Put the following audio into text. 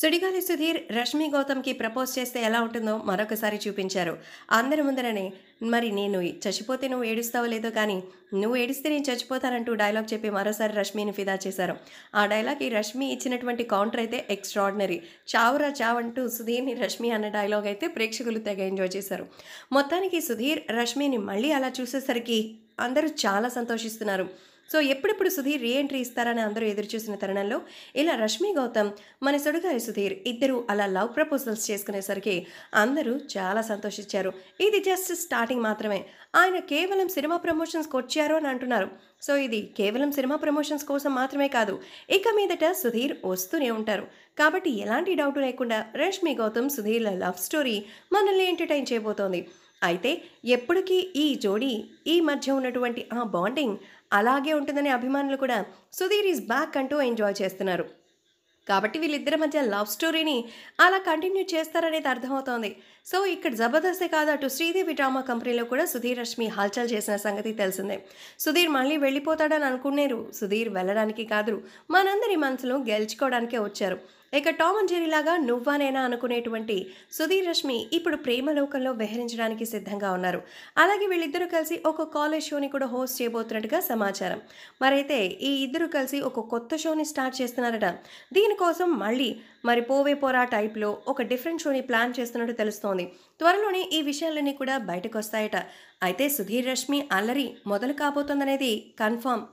సుడిగాలి సుధీర్ రష్మి గౌతమ్కి ప్రపోజ్ చేస్తే ఎలా ఉంటుందో మరొకసారి చూపించారు అందరి ముందరనే మరి నేను చచ్చిపోతే నువ్వు ఏడుస్తావో లేదో కానీ నువ్వు ఏడిస్తే నేను చచ్చిపోతానంటూ డైలాగ్ చెప్పి మరోసారి రష్మిని ఫిదా చేశారు ఆ డైలాగ్కి రష్మి ఇచ్చినటువంటి కౌంటర్ అయితే ఎక్స్ట్రాడినరీ చావురా చావంటూ సుధీర్ని రష్మి అన్న డైలాగ్ అయితే ప్రేక్షకులు తెగ ఎంజాయ్ చేశారు మొత్తానికి సుధీర్ రష్మిని మళ్ళీ అలా చూసేసరికి అందరూ చాలా సంతోషిస్తున్నారు సో ఎప్పుడెప్పుడు సుధీర్ రీఎంట్రీ ఇస్తారని అందరూ ఎదురుచూసిన తరుణంలో ఇలా రష్మి గౌతమ్ మన సుడుగారి సుధీర్ ఇద్దరు అలా లవ్ ప్రపోజల్స్ చేసుకునేసరికి అందరూ చాలా సంతోషించారు ఇది జస్ట్ స్టార్టింగ్ మాత్రమే ఆయన కేవలం సినిమా ప్రమోషన్స్ కొచ్చారు అని అంటున్నారు సో ఇది కేవలం సినిమా ప్రమోషన్స్ కోసం మాత్రమే కాదు ఇక మీదట సుధీర్ వస్తూనే ఉంటారు కాబట్టి ఎలాంటి డౌట్ లేకుండా రష్మి గౌతమ్ సుధీర్ల లవ్ స్టోరీ మనల్ని ఎంటర్టైన్ చేయబోతోంది అయితే ఎప్పటికీ ఈ జోడీ ఈ మధ్య ఉన్నటువంటి ఆ బాండింగ్ అలాగే ఉంటుందనే అభిమానులు కూడా సుధీర్ ఈజ్ బ్యాక్ అంటూ ఎంజాయ్ చేస్తున్నారు కాబట్టి వీళ్ళిద్దరి మధ్య లవ్ స్టోరీని అలా కంటిన్యూ చేస్తారనేది అర్థమవుతోంది సో ఇక్కడ జబర్దస్తే కాదు అటు శ్రీదేవి డ్రామా కంపెనీలో కూడా సుధీర్ రష్మి హల్చల్ చేసిన సంగతి తెలిసిందే సుధీర్ మళ్ళీ వెళ్ళిపోతాడని అనుకునేరు సుధీర్ వెళ్ళడానికి కాదు మనందరి మనసులో గెలుచుకోవడానికే వచ్చారు ఇక టామ్ అండ్ జెరీలాగా నువ్వానైనా అనుకునేటువంటి సుధీర్ రష్మి ఇప్పుడు ప్రేమలోకంలో విహరించడానికి సిద్ధంగా ఉన్నారు అలాగే వీళ్ళిద్దరూ కలిసి ఒక కాలేజ్ షోని కూడా హోస్ట్ చేయబోతున్నట్టుగా సమాచారం మరైతే ఈ ఇద్దరు కలిసి ఒక కొత్త షోని స్టార్ట్ చేస్తున్నారట దీనికోసం మళ్ళీ మరి పోవే పోరా టైప్లో ఒక డిఫరెంట్ షోని ప్లాన్ చేస్తున్నట్టు తెలుస్తోంది త్వరలోనే ఈ విషయాలన్నీ కూడా బయటకు వస్తాయట అయితే సుధీర్ రష్మి అల్లరి మొదలు కాబోతోందనేది కన్ఫామ్